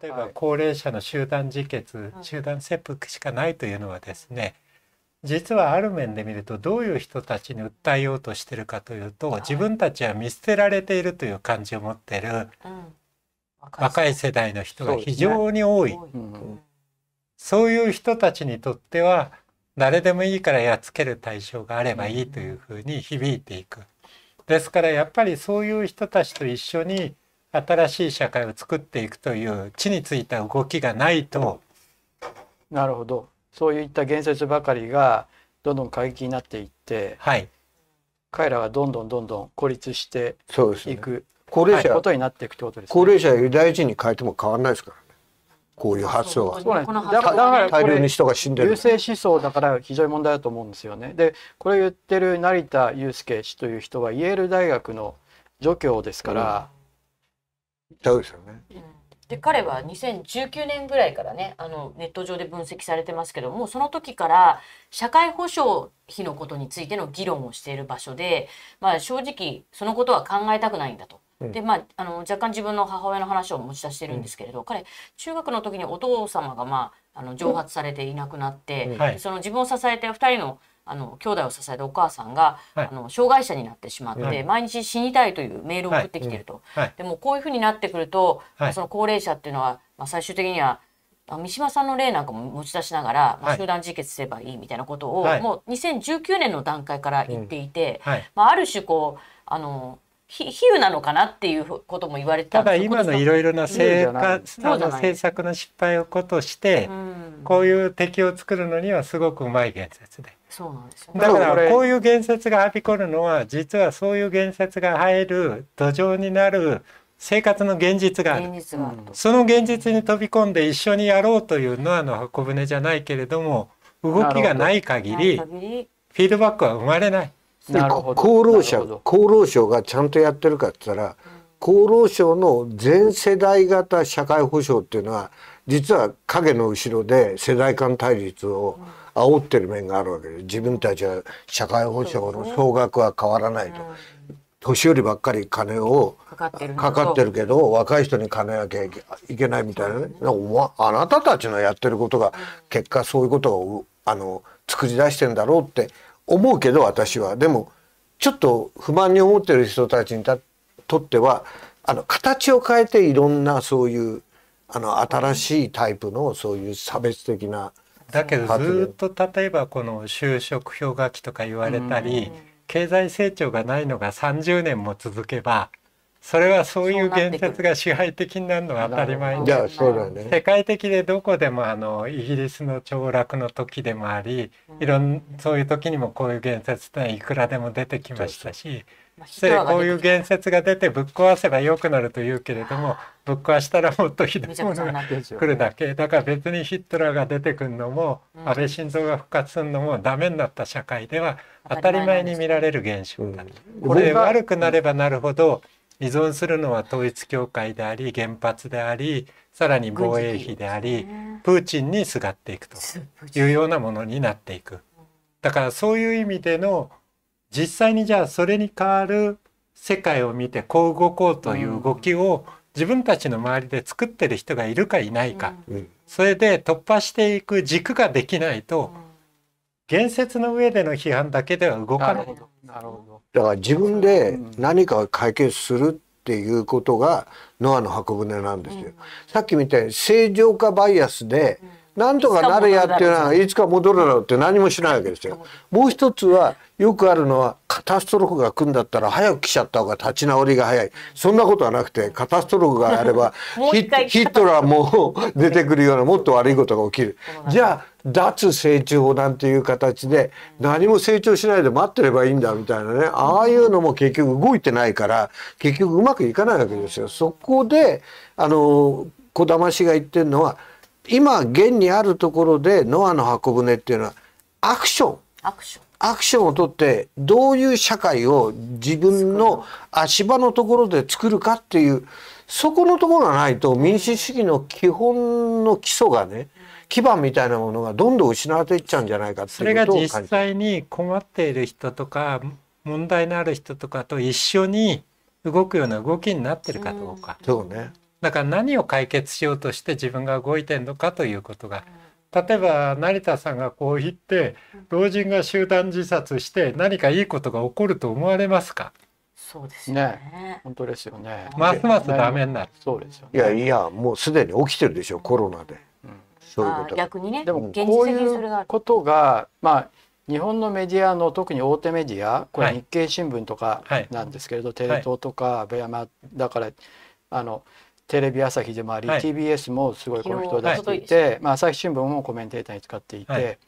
例えば高齢者の集団自決、はい、集団切腹しかないというのはですね、実はある面で見るとどういう人たちに訴えようとしてるかというと、はい、自分たちは見捨てられているという感じを持ってる、うん、若い世代の人が非常に多いそう、いう人たちにとっては誰でもいいからやっつける対象があればいいというふうに響いていく。ですからやっぱりそういう人たちと一緒に新しい社会を作っていくという地についた動きがないとなるほどそういった言説ばかりがどんどん過激になっていって、はい、彼らはどんどんどんどん孤立していく、ね、高齢者、ことになっていくってことです、ね、高齢者ユダヤ人に変えても変わらないですからねこういう発想はだから大量に人が死んでる優勢思想だから非常に問題だと思うんですよねでこれ言ってる成田悠輔氏という人はイェール大学の助教ですから、うんそうですよね。うん、で彼は2019年ぐらいからねあのネット上で分析されてますけどもその時から社会保障費のことについての議論をしている場所で、まあ、正直そのことは考えたくないんだとでまあ、あの若干自分の母親の話を持ち出してるんですけれど、うん、彼中学の時にお父様が、まあ、あの蒸発されていなくなって、うんはい、その自分を支えて2人のあの兄弟を支えたお母さんが、はい、あの障害者になってしまって、はい、毎日死にたいというメールを送ってきてると、はい、でもこういうふうになってくると、その高齢者っていうのは、まあ、最終的には三島さんの例なんかも持ち出しながら、まあ、集団自決すればいいみたいなことを、もう2019年の段階から言っていて、うん、まあ、ある種こうあの比喩なのかなっていうことも言われてただ今のいろいろな政策の失敗をことして、うん、こういう敵を作るのにはすごくうまい言説で。そうなんですよ、だからこういう言説がはびこるのは実はそういう言説が入る土壌になる生活の現実があるその現実に飛び込んで一緒にやろうというノアの箱舟じゃないけれども動きがない限りフィードバックは生まれない。なる厚労省厚労省がちゃんとやってるかって言ったら、厚労省の全世代型社会保障っていうのは実は影の後ろで世代間対立を、うん煽ってる面があるわけで自分たちは社会保障の総額は変わらないと、ねうん、年寄りばっかり金をかかってるけど若い人に金なきゃいけないみたいなね、ね、あなたたちのやってることが、結果そういうことをあの作り出してんだろうって思うけど私はでもちょっと不満に思ってる人たちにとってはあの形を変えていろんなそういうあの新しいタイプのそういう差別的な。だけどずっと例えばこの就職氷河期とか言われたり、経済成長がないのが30年も続けばそれはそういう言説が支配的になるのは当たり前で、ね、世界的でどこでもあのイギリスの凋落の時でもありいろんそういう時にもこういう言説っていくらでも出てきましたし失こういう言説が出てぶっ壊せばよくなるというけれどもぶっ壊したらもっとひどいものが来るだけだから別にヒットラーが出てくるのも、安倍晋三が復活するのもダメになった社会では当たり前に見られる現象だ、これ悪くなればなるほど依存するのは統一教会であり原発でありさらに防衛費であり、プーチンにすがっていくというようなものになっていく。だからそういう意味での実際にじゃあそれに代わる世界を見てこう動こうという動きを自分たちの周りで作ってる人がいるかいないか、うん、それで突破していく軸ができないと、言説の上での批判だけでは動かない。なるほどだから自分で何かを解決するっていうことがノアの箱舟なんですよ。うん、さっきみたいに正常化バイアスで、うんなんとかなるやっていうのはいつか戻るだろうって何もしないわけですよ。もう一つはよくあるのはカタストロフが来るんだったら早く来ちゃった方が立ち直りが早いそんなことはなくてカタストロフがあれば ヒットラーも出てくるようなもっと悪いことが起きる。じゃあ脱成長法なんていう形で何も成長しないで待ってればいいんだみたいなねああいうのも結局動いてないから結局うまくいかないわけですよ。そこであの小玉氏が言ってるのは今現にあるところでノアの箱舟っていうのはアクションアクションアクションをとってどういう社会を自分の足場のところで作るかっていうそこのところがないと民主主義の基本の基礎がね基盤みたいなものがどんどん失われていっちゃうんじゃないかっていうことを感じそれが実際に困っている人とか問題のある人とかと一緒に動くような動きになってるかどうか。うん、そうねだから何を解決しようとして自分が動いてるのかということが例えば成田さんがこう言って老人が集団自殺して何かいいことが起こると思われますかそうですね、ね、本当ですよねますますダメになるそうですよ、ね、いやいやもうすでに起きてるでしょコロナで、うん、そういうこと逆にねでもこういうことがまあ日本のメディアの特に大手メディアこれ日経新聞とかなんですけれど、はいはい、テレ東とかベアマだからあのテレビ朝日でもあり、はい、TBS もすごいこの人を出していて、はい、まあ、朝日新聞もコメンテーターに使っていて、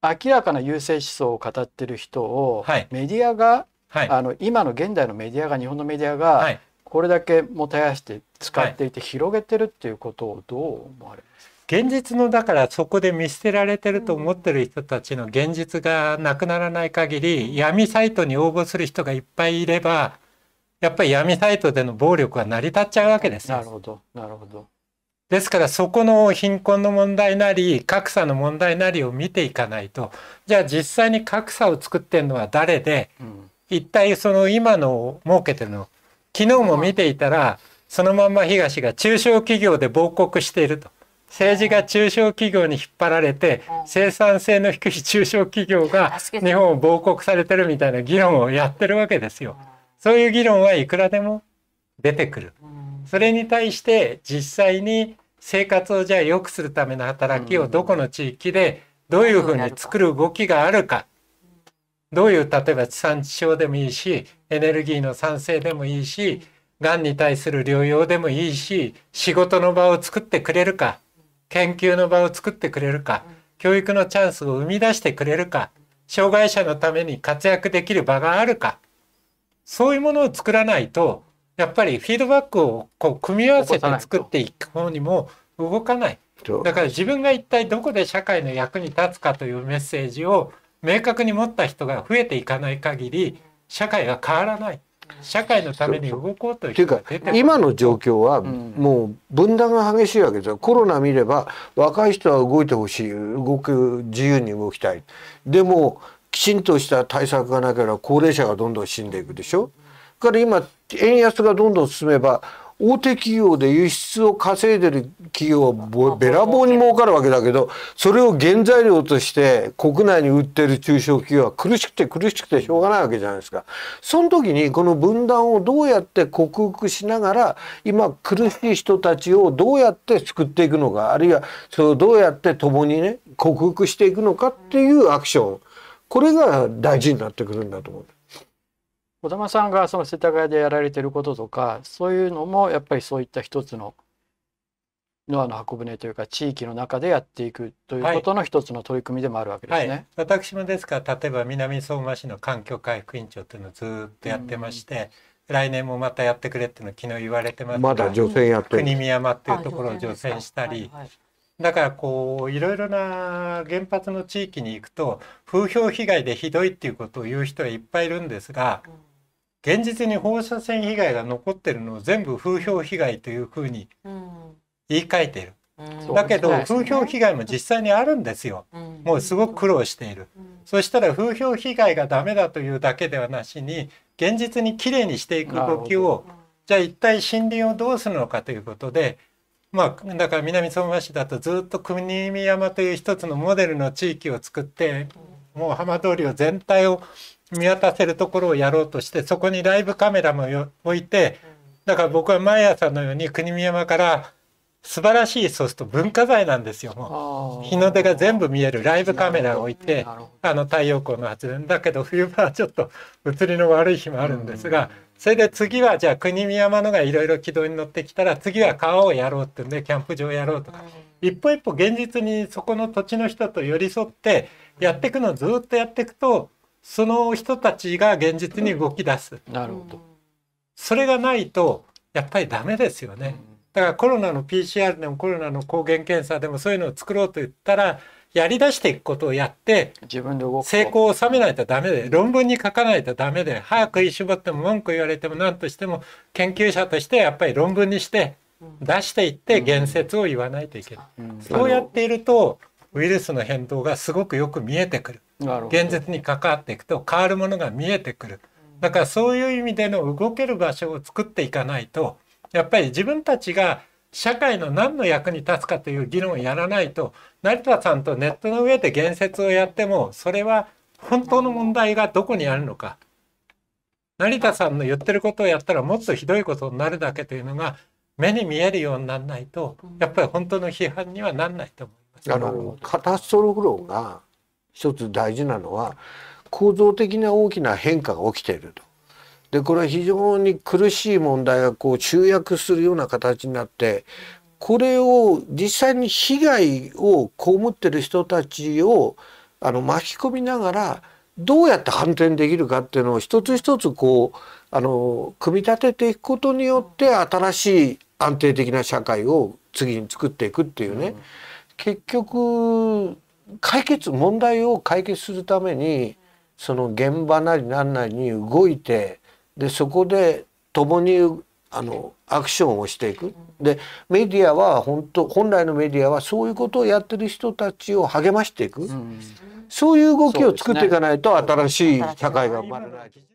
はい、明らかな優勢思想を語ってる人を、メディアが、あの今の現代のメディアが日本のメディアが、これだけもたやして使っていて広げてるっていうことをどう思われますか現実のだからそこで見捨てられてると思ってる人たちの現実がなくならない限り闇サイトに応募する人がいっぱいいればやっぱり闇サイトでの暴力は成り立っちゃうわけですなるほどなるほどですからそこの貧困の問題なり格差の問題なりを見ていかないとじゃあ実際に格差を作ってるのは誰で、一体その今の設けてるの昨日も見ていたら、そのまんま東が中小企業で亡国していると。政治が中小企業に引っ張られて、生産性の低い中小企業が日本を亡国されてるみたいな議論をやってるわけですよ。そういう議論はいくらでも出てくる。それに対して実際に生活をじゃあ良くするための働きをどこの地域でどういうふうに作る動きがあるかどういう例えば地産地消でもいいしエネルギーの産生でもいいしがんに対する療養でもいいし仕事の場を作ってくれるか研究の場を作ってくれるか教育のチャンスを生み出してくれるか障害者のために活躍できる場があるかそういうものを作らないとやっぱりフィードバックをこう組み合わせて作っていく方にも動かないだから自分が一体どこで社会の役に立つかというメッセージを明確に持った人が増えていかない限り社会が変わらない社会のために動こうというか今の状況はもう分断が激しいわけですよ、うん、コロナ見れば若い人は動いてほしい動く自由に動きたいでもきちんとした対策がなければ高齢者がどんどん死んでいくでしょだから今円安がどんどん進めば大手企業で輸出を稼いでる企業はべらぼうに儲かるわけだけどそれを原材料として国内に売ってる中小企業は苦しくて苦しくてしょうがないわけじゃないですかその時にこの分断をどうやって克服しながら今苦しい人たちをどうやって救っていくのかあるいはそれをどうやって共にね克服していくのかっていうアクションこれが大事になってくるんだと思う。小玉さんがその世田谷でやられてることとかそういうのもやっぱりそういった一つのノアの箱舟というか地域の中でやっていくということの一つの取り組みでもあるわけですね。はいはい、私もですから例えば南相馬市の環境回復委員長というのをずっとやってまして、来年もまたやってくれっていうの昨日言われてますまだ除染やって国見山っていうところを除染したり、はいはいはいだからこういろいろな原発の地域に行くと風評被害でひどいっていうことを言う人はいっぱいいるんですが現実に放射線被害が残ってるのを全部風評被害というふうに言い換えている。だけど風評被害も実際にあるんですよ。もうすごく苦労している。そしたら風評被害がダメだというだけではなしに現実にきれいにしていく動きをじゃあ一体森林をどうするのかということでまあ、だから南相馬市だとずっと国見山という一つのモデルの地域を作ってもう浜通りを全体を見渡せるところをやろうとしてそこにライブカメラも置いてだから僕は毎朝のように国見山から素晴らしいそうすると文化財なんですよもう日の出が全部見えるライブカメラを置いて、あの太陽光の発電だけど冬場はちょっと移りの悪い日もあるんですが、うん、それで次はじゃあ国見山のがいろいろ軌道に乗ってきたら次は川をやろうってんでキャンプ場をやろうとか、うん、一歩一歩現実にそこの土地の人と寄り添ってやっていくのをずっとやっていくとその人たちが現実に動き出す。うん、なるほどそれがないとやっぱりダメですよね。だからコロナの PCR でもコロナの抗原検査でもそういうのを作ろうと言ったらやりだしていくことをやって自分で動く成功を収めないとダメで論文に書かないとダメで早くい絞っても文句言われても何としても研究者としてやっぱり論文にして出していって言説を言わないといけない、うんうん、そうやっているとウイルスの変動がすごくよく見えてくる現実に関わっていくと変わるものが見えてくるだからそういう意味での動ける場所を作っていかないとやっぱり自分たちが社会の何の役に立つかという議論をやらないと成田さんとネットの上で言説をやってもそれは本当の問題がどこにあるのか成田さんの言ってることをやったらもっとひどいことになるだけというのが目に見えるようにならないとやっぱり本当の批判にはならないと思います。あのカタストロフ論が一つ大事なのは構造的な大きな変化が起きているとでこれは非常に苦しい問題がこう集約するような形になってこれを実際に被害を被ってる人たちをあの巻き込みながらどうやって反転できるかっていうのを一つ一つこうあの組み立てていくことによって新しい安定的な社会を次に作っていくっていうね、結局解決問題を解決するためにその現場なり何なりに動いてでそこで共にあのアクションをしていくでメディアは本当本来のメディアはそういうことをやってる人たちを励ましていく、うん、そういう動きを作っていかないと新しい社会が生まれない。